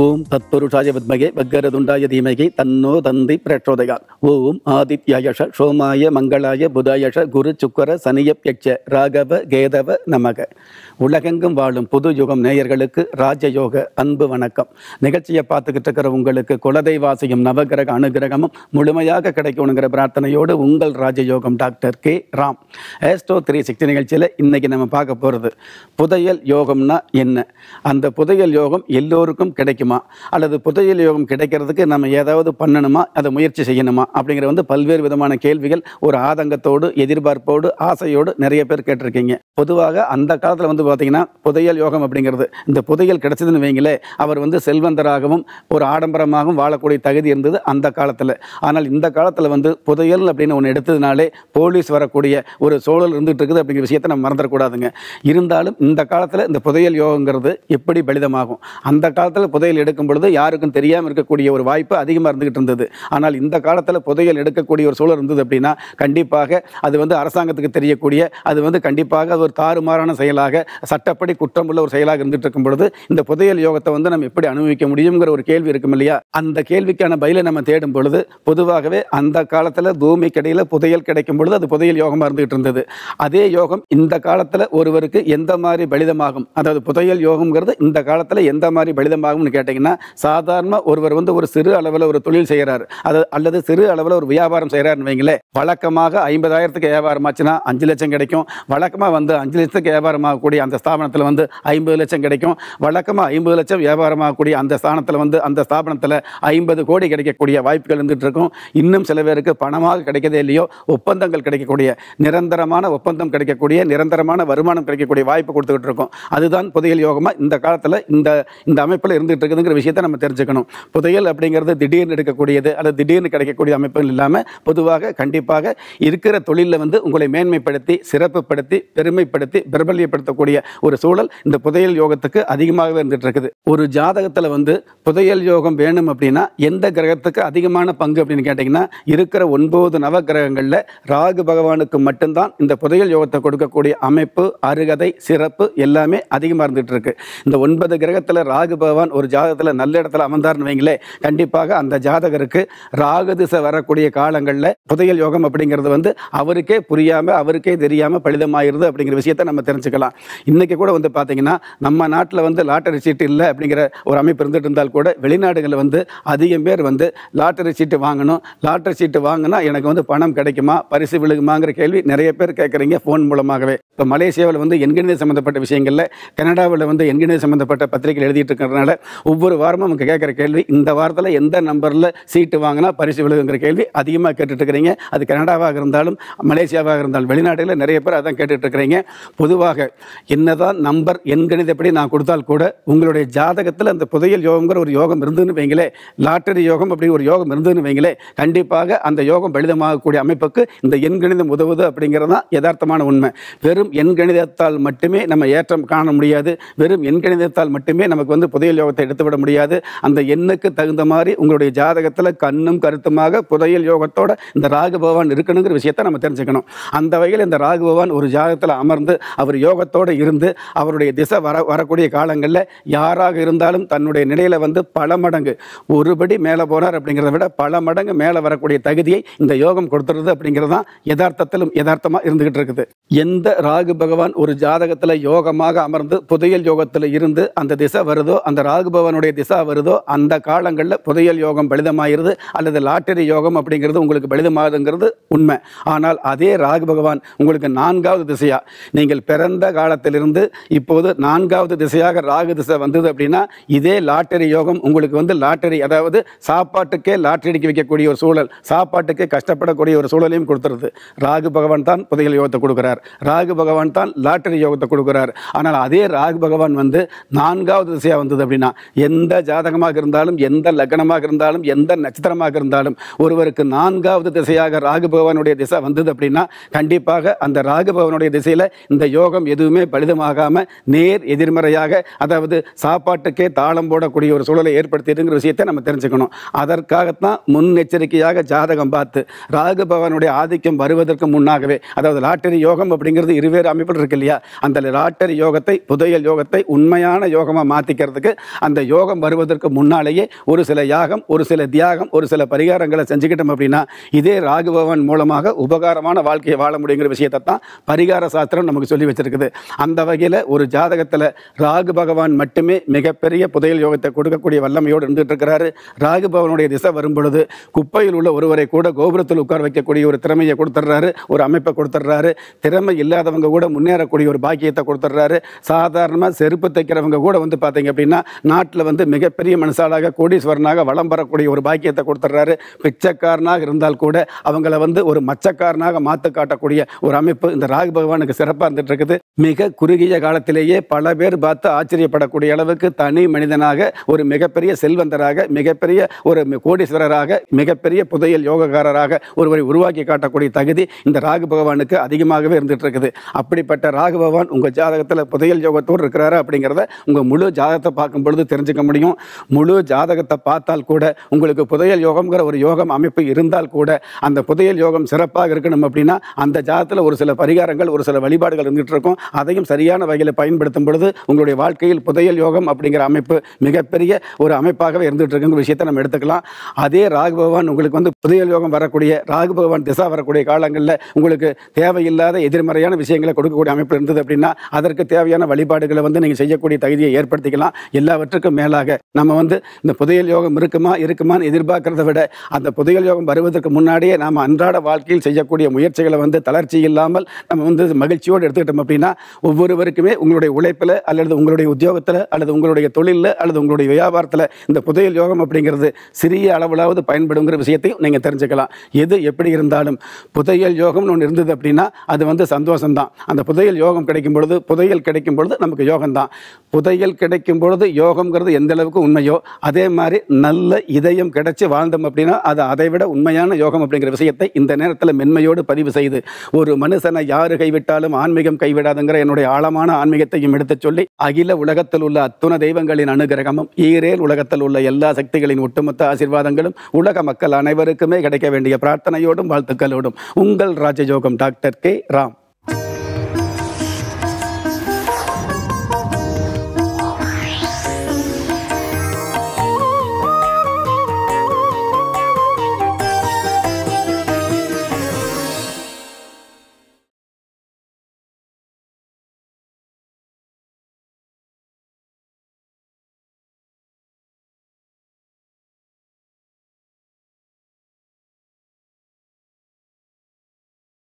ஓம் தத்புருஷாய வித்மகே வக்கரதுண்டாய தீமகி தன்னோ தந்தி பிரச்சோதயாத் ஓம் ஆதித்யாயஷ சோமாய மங்களாய புதாயஷ குரு சுக்கர சனியப்யட்ச ராகவ கேதவ நமக உலகெங்கும் வாழும் புது யுகம் நேயர்களுக்கு ராஜயோக அன்பு வணக்கம் நிகழ்ச்சியை பார்த்துக்கிட்டு இருக்கிற உங்களுக்கு குலதெய்வாசியும் நவகிரக அனுகிரகமும் முழுமையாக கிடைக்கணுங்கிற பிரார்த்தனையோடு உங்கள் ராஜயோகம் doctor K Ram astro three sixty நிகழ்ச்சியில் இன்னைக்கு நம்ம பார்க்க போகிறது புதையல் யோகம்னா என்ன அந்த புதையல் யோகம் எல்லோருக்கும் கிடைக்கும் பண்ணணுமா அல்லது புத்தஜல யோகம் கிடைக்கிறதுக்கு நம்ம ஏதாவது பண்ணணுமா அதை முயற்சி செய்யணுமா அப்படிங்கிற வந்து பல்வேறு விதமான கேள்விகள் ஒரு ஆதங்கத்தோடு எதிர்பார்ப்போடு ஆசையோடு நிறைய பேர் கேட்டிருக்கீங்க பொதுவாக அந்த காலத்தில் வந்து பார்த்தீங்கன்னா புதையல் யோகம் அப்படிங்கிறது இந்த புதையல் கிடைச்சதுன்னு வைங்களே அவர் வந்து செல்வந்தராகவும் ஒரு ஆடம்பரமாகவும் வாழக்கூடிய தகுதி இருந்தது அந்த காலத்தில் ஆனால் இந்த காலத்தில் வந்து புதையல் அப்படின்னு ஒன்று எடுத்ததுனாலே போலீஸ் வரக்கூடிய ஒரு சூழல் இருந்துகிட்டு இருக்குது அப்படிங்கிற விஷயத்தை நம்ம மறந்துடக்கூடாதுங்க இருந்தாலும் இந்த காலத்தில் இந்த புதையல் யோகங்கிறது எப்படி பலிதமாகும் அந்த காலத்தில் புதையல் எடுக்கும் பொழுது யாருக்கும் தெரியாமல் இருக்கக்கூடிய ஒரு வாய்ப்பு அதிகமாக இருந்துகிட்டு இருந்தது ஆனால் இந்த காலத்தில் புதையல் எடுக்கக்கூடிய ஒரு சூழல் இருந்தது அப்படின்னா கண்டிப்பாக அது வந்து அரசாங்கத்துக்கு தெரியக்கூடிய அது வந்து கண்டிப்பாக அது ஒரு தாறுமாறான செயலாக சட்டப்படி குற்றம் உள்ள ஒரு செயலாக இருந்துகிட்டு இருக்கும் பொழுது இந்த புதையல் யோகத்தை வந்து நம்ம எப்படி அனுபவிக்க முடியுங்கிற ஒரு கேள்வி இருக்கும் இல்லையா அந்த கேள்விக்கான பதிலை நம்ம தேடும் பொழுது பொதுவாகவே அந்த காலத்தில் பூமி கடையில் புதையல் கிடைக்கும் பொழுது அது புதையல் யோகமாக இருந்துகிட்டு இருந்தது அதே யோகம் இந்த காலத்தில் ஒருவருக்கு எந்த மாதிரி பலிதமாகும் அதாவது புதையல் யோகம்ங்கிறது இந்த காலத்தில் எந்த மாதிரி பலிதமாகும்னு கேட்டேன் கேட்டிங்கன்னா சாதாரண ஒருவர் வந்து ஒரு சிறு அளவில் ஒரு தொழில் செய்கிறார் அது அல்லது சிறு அளவில் ஒரு வியாபாரம் செய்கிறாருன்னு வைங்களேன் வழக்கமாக ஐம்பதாயிரத்துக்கு வியாபாரம் ஆச்சுன்னா அஞ்சு லட்சம் கிடைக்கும் வழக்கமாக வந்து அஞ்சு லட்சத்துக்கு வியாபாரம் ஆகக்கூடிய அந்த ஸ்தாபனத்தில் வந்து ஐம்பது லட்சம் கிடைக்கும் வழக்கமாக ஐம்பது லட்சம் வியாபாரம் ஆகக்கூடிய அந்த ஸ்தானத்தில் வந்து அந்த ஸ்தாபனத்தில் ஐம்பது கோடி கிடைக்கக்கூடிய வாய்ப்புகள் இருந்துகிட்டு இருக்கும் இன்னும் சில பேருக்கு பணமாக கிடைக்கதே இல்லையோ ஒப்பந்தங்கள் கிடைக்கக்கூடிய நிரந்தரமான ஒப்பந்தம் கிடைக்கக்கூடிய நிரந்தரமான வருமானம் கிடைக்கக்கூடிய வாய்ப்பு கொடுத்துக்கிட்டு இருக்கும் அதுதான் புதையல் யோகமாக இந்த காலத்தில் இந்த இந்த அமைப்பில் இருந்துகிட்டு இருக்குதுங்கிற விஷயத்தை நம்ம தெரிஞ்சுக்கணும் புதையல் அப்படிங்கிறது திடீர்னு எடுக்கக்கூடியது அல்லது திடீர்னு கிடைக்கக்கூடிய அமைப்புகள் இல்லாமல் பொதுவாக கண்டிப்பாக இருக்கிற தொழிலில் வந்து உங்களை மேன்மைப்படுத்தி சிறப்புப்படுத்தி பெருமைப்படுத்தி பிரபல்யப்படுத்தக்கூடிய ஒரு சூழல் இந்த புதையல் யோகத்துக்கு அதிகமாகவே இருந்துட்டு இருக்குது ஒரு ஜாதகத்தில் வந்து புதையல் யோகம் வேணும் அப்படின்னா எந்த கிரகத்துக்கு அதிகமான பங்கு அப்படின்னு கேட்டிங்கன்னா இருக்கிற ஒன்பது நவ கிரகங்களில் ராகு பகவானுக்கு மட்டும்தான் இந்த புதையல் யோகத்தை கொடுக்கக்கூடிய அமைப்பு அருகதை சிறப்பு எல்லாமே அதிகமாக இருந்துகிட்டு இருக்கு இந்த ஒன்பது கிரகத்தில் ராகு பகவான் ஒரு ஜா ஜாதகத்தில் நல்ல இடத்துல அமர்ந்தார்னு வைங்களே கண்டிப்பாக அந்த ஜாதகருக்கு ராகு திசை வரக்கூடிய காலங்களில் புதையல் யோகம் அப்படிங்கிறது வந்து அவருக்கே புரியாமல் அவருக்கே தெரியாமல் பலிதமாயிருது அப்படிங்கிற விஷயத்தை நம்ம தெரிஞ்சுக்கலாம் இன்றைக்கி கூட வந்து பார்த்தீங்கன்னா நம்ம நாட்டில் வந்து லாட்டரி சீட்டு இல்லை அப்படிங்கிற ஒரு அமைப்பு இருந்துட்டு இருந்தால் கூட வெளிநாடுகளில் வந்து அதிகம் பேர் வந்து லாட்டரி சீட்டு வாங்கணும் லாட்டரி சீட்டு வாங்கினா எனக்கு வந்து பணம் கிடைக்குமா பரிசு விழுகுமாங்கிற கேள்வி நிறைய பேர் கேட்குறீங்க ஃபோன் மூலமாகவே இப்போ மலேசியாவில் வந்து எண்கிணை சம்மந்தப்பட்ட விஷயங்களில் கனடாவில் வந்து எண்கிணை சம்மந்தப்பட்ட பத்திரிகை எழுதிட்டு இருக்கிறதுனால ஒவ்வொரு வாரமும் நமக்கு கேட்குற கேள்வி இந்த வாரத்தில் எந்த நம்பரில் சீட்டு வாங்கினா பரிசு விழுகுங்கிற கேள்வி அதிகமாக கேட்டுட்ருக்கிறீங்க அது கனடாவாக இருந்தாலும் மலேசியாவாக இருந்தாலும் வெளிநாடுகளில் நிறைய பேர் அதான் கேட்டுட்ருக்கிறீங்க பொதுவாக என்னதான் நம்பர் எண்கணிதப்படி நான் கொடுத்தால் கூட உங்களுடைய ஜாதகத்தில் அந்த புதையல் யோகங்கிற ஒரு யோகம் இருந்துன்னு வைங்களே லாட்டரி யோகம் அப்படி ஒரு யோகம் இருந்துன்னு வைங்களே கண்டிப்பாக அந்த யோகம் வெளிதமாகக்கூடிய அமைப்புக்கு இந்த எண்கணிதம் உதவுது அப்படிங்கிறது தான் யதார்த்தமான உண்மை வெறும் எண்கணிதத்தால் மட்டுமே நம்ம ஏற்றம் காண முடியாது வெறும் எண்கணிதத்தால் மட்டுமே நமக்கு வந்து புதையல் யோகத்தை எடுத்து விட முடியாது அந்த எண்ணுக்கு தகுந்த மாதிரி உங்களுடைய ஜாதகத்தில் கண்ணும் கருத்துமாக புதையல் யோகத்தோட இந்த ராகு பகவான் இருக்கணுங்கிற விஷயத்தை நம்ம தெரிஞ்சுக்கணும் அந்த வகையில் இந்த ராகு பகவான் ஒரு ஜாதகத்தில் அமர்ந்து அவர் யோகத்தோடு இருந்து அவருடைய திசை வர வரக்கூடிய காலங்களில் யாராக இருந்தாலும் தன்னுடைய நிலையில் வந்து பல மடங்கு ஒருபடி மேலே போனார் அப்படிங்கிறத விட பல மடங்கு மேலே வரக்கூடிய தகுதியை இந்த யோகம் கொடுத்துருது அப்படிங்கிறது தான் யதார்த்தத்திலும் யதார்த்தமாக இருந்துகிட்டு இருக்குது எந்த ராகு பகவான் ஒரு ஜாதகத்தில் யோகமாக அமர்ந்து புதையல் யோகத்தில் இருந்து அந்த திசை வருதோ அந்த ராகு பகவான் பகவானுடைய திசா வருதோ அந்த காலங்களில் புதையல் யோகம் பலிதமாகிறது அல்லது லாட்டரி யோகம் அப்படிங்கிறது உங்களுக்கு பலிதமாகுதுங்கிறது உண்மை ஆனால் அதே ராகு பகவான் உங்களுக்கு நான்காவது திசையாக நீங்கள் பிறந்த காலத்திலிருந்து இப்போது நான்காவது திசையாக ராகு திசை வந்தது அப்படின்னா இதே லாட்டரி யோகம் உங்களுக்கு வந்து லாட்டரி அதாவது சாப்பாட்டுக்கே லாட்டரி அடிக்க வைக்கக்கூடிய ஒரு சூழல் சாப்பாட்டுக்கே கஷ்டப்படக்கூடிய ஒரு சூழலையும் கொடுத்துருது ராகு பகவான் தான் புதையல் யோகத்தை கொடுக்குறார் ராகு பகவான் தான் லாட்டரி யோகத்தை கொடுக்குறார் ஆனால் அதே ராகு பகவான் வந்து நான்காவது திசையாக வந்தது அப்படின்னா எந்த ஜாதகமாக இருந்தாலும் எந்த லக்னமாக இருந்தாலும் எந்த நட்சத்திரமாக இருந்தாலும் ஒருவருக்கு நான்காவது திசையாக ராகு பகவானுடைய திசை வந்தது அப்படின்னா கண்டிப்பாக அந்த ராகு பகவானுடைய திசையில் இந்த யோகம் எதுவுமே பலிதமாகாமல் நேர் எதிர்மறையாக அதாவது சாப்பாட்டுக்கே தாளம் போடக்கூடிய ஒரு சூழலை ஏற்படுத்திடுங்கிற விஷயத்தை நம்ம தெரிஞ்சுக்கணும் அதற்காகத்தான் முன்னெச்சரிக்கையாக ஜாதகம் பார்த்து ராகு பகவானுடைய ஆதிக்கம் வருவதற்கு முன்னாகவே அதாவது லாட்டரி யோகம் அப்படிங்கிறது இருவேறு அமைப்பில் இருக்கு இல்லையா அந்த லாட்டரி யோகத்தை புதையல் யோகத்தை உண்மையான யோகமாக மாற்றிக்கிறதுக்கு அந்த யோகம் வருவதற்கு முன்னாலேயே ஒரு சில யாகம் ஒரு சில தியாகம் ஒரு சில பரிகாரங்களை செஞ்சுக்கிட்டோம் அப்படின்னா இதே ராகுபவன் மூலமாக உபகாரமான வாழ்க்கையை வாழ முடியுங்கிற விஷயத்தை தான் பரிகார சாஸ்திரம் நமக்கு சொல்லி வச்சிருக்குது அந்த வகையில் ஒரு ஜாதகத்தில் ராகு பகவான் மட்டுமே மிகப்பெரிய புதையல் யோகத்தை கொடுக்கக்கூடிய வல்லமையோடு இருந்துகிட்டு இருக்கிறாரு ராகு திசை வரும் பொழுது குப்பையில் உள்ள ஒருவரை கூட கோபுரத்தில் உட்கார வைக்கக்கூடிய ஒரு திறமையை கொடுத்துட்றாரு ஒரு அமைப்பை கொடுத்துட்றாரு திறமை இல்லாதவங்க கூட முன்னேறக்கூடிய ஒரு பாக்கியத்தை கொடுத்துட்றாரு சாதாரணமாக செருப்பு தைக்கிறவங்க கூட வந்து பார்த்தீங்க அப்படின்னா நாட்டில் நாட்டில் வந்து மிகப்பெரிய மனுஷாலாக கோடீஸ்வரனாக வளம் வரக்கூடிய ஒரு பாக்கியத்தை கொடுத்துட்றாரு பிச்சைக்காரனாக இருந்தால் கூட அவங்கள வந்து ஒரு மச்சக்காரனாக மாற்று காட்டக்கூடிய ஒரு அமைப்பு இந்த ராகு பகவானுக்கு சிறப்பாக இருந்துட்டு இருக்குது மிக குறுகிய காலத்திலேயே பல பேர் பார்த்து ஆச்சரியப்படக்கூடிய அளவுக்கு தனி மனிதனாக ஒரு மிகப்பெரிய செல்வந்தராக மிகப்பெரிய ஒரு கோடீஸ்வரராக மிகப்பெரிய புதையல் யோகக்காரராக ஒருவரை உருவாக்கி காட்டக்கூடிய தகுதி இந்த ராகு பகவானுக்கு அதிகமாகவே இருந்துட்டு இருக்குது அப்படிப்பட்ட ராகு பகவான் உங்கள் ஜாதகத்தில் புதையல் யோகத்தோடு இருக்கிறாரா அப்படிங்கிறத உங்கள் முழு ஜாதகத்தை பார்க்கும் பொழுது தெரிஞ்சுக்க முடியும் முழு ஜாதகத்தை பார்த்தால் கூட உங்களுக்கு புதையல் யோகம்ங்கிற ஒரு யோகம் அமைப்பு இருந்தால் கூட அந்த புதையல் யோகம் சிறப்பாக இருக்கணும் அப்படின்னா அந்த ஜாதத்தில் ஒரு சில பரிகாரங்கள் ஒரு சில வழிபாடுகள் இருந்துகிட்டு இருக்கும் அதையும் சரியான வகையில் பயன்படுத்தும் பொழுது உங்களுடைய வாழ்க்கையில் புதையல் யோகம் அப்படிங்கிற அமைப்பு மிகப்பெரிய ஒரு அமைப்பாகவே இருந்துகிட்டு இருக்குங்கிற விஷயத்தை நம்ம எடுத்துக்கலாம் அதே ராகு பகவான் உங்களுக்கு வந்து புதையல் யோகம் வரக்கூடிய ராகு பகவான் திசா வரக்கூடிய காலங்களில் உங்களுக்கு தேவையில்லாத எதிர்மறையான விஷயங்களை கொடுக்கக்கூடிய அமைப்பு இருந்தது அப்படின்னா அதற்கு தேவையான வழிபாடுகளை வந்து நீங்கள் செய்யக்கூடிய தகுதியை ஏற்படுத்திக்கலாம் எல்லாவற்றுக்கும் அதற்கும் மேலாக நம்ம வந்து இந்த புதையல் யோகம் இருக்குமா இருக்குமான்னு எதிர்பார்க்கறத விட அந்த புதையல் யோகம் வருவதற்கு முன்னாடியே நாம் அன்றாட வாழ்க்கையில் செய்யக்கூடிய முயற்சிகளை வந்து தளர்ச்சி இல்லாமல் நம்ம வந்து மகிழ்ச்சியோடு எடுத்துக்கிட்டோம் அப்படின்னா ஒவ்வொருவருக்குமே உங்களுடைய உழைப்பில் அல்லது உங்களுடைய உத்தியோகத்தில் அல்லது உங்களுடைய தொழிலில் அல்லது உங்களுடைய வியாபாரத்தில் இந்த புதையல் யோகம் அப்படிங்கிறது சிறிய அளவிலாவது பயன்படுங்கிற விஷயத்தையும் நீங்கள் தெரிஞ்சுக்கலாம் எது எப்படி இருந்தாலும் புதையல் யோகம்னு ஒன்று இருந்தது அப்படின்னா அது வந்து சந்தோஷம்தான் அந்த புதையல் யோகம் கிடைக்கும் பொழுது புதையல் கிடைக்கும் பொழுது நமக்கு யோகம் தான் புதையல் கிடைக்கும் பொழுது யோகம் வாழ்ந்துங்கிறது எந்த அளவுக்கு உண்மையோ அதே மாதிரி நல்ல இதயம் கிடைச்சி வாழ்ந்தோம் அப்படின்னா அது அதை விட உண்மையான யோகம் அப்படிங்கிற விஷயத்தை இந்த நேரத்தில் மென்மையோடு பதிவு செய்து ஒரு மனுஷனை யாரு கைவிட்டாலும் ஆன்மீகம் கைவிடாதுங்கிற என்னுடைய ஆழமான ஆன்மீகத்தையும் எடுத்துச் சொல்லி அகில உலகத்தில் உள்ள அத்துண தெய்வங்களின் அனுகிரகமும் ஈரேல் உலகத்தில் உள்ள எல்லா சக்திகளின் ஒட்டுமொத்த ஆசீர்வாதங்களும் உலக மக்கள் அனைவருக்குமே கிடைக்க வேண்டிய பிரார்த்தனையோடும் வாழ்த்துக்களோடும் உங்கள் ராஜயோகம் டாக்டர் கே ராம்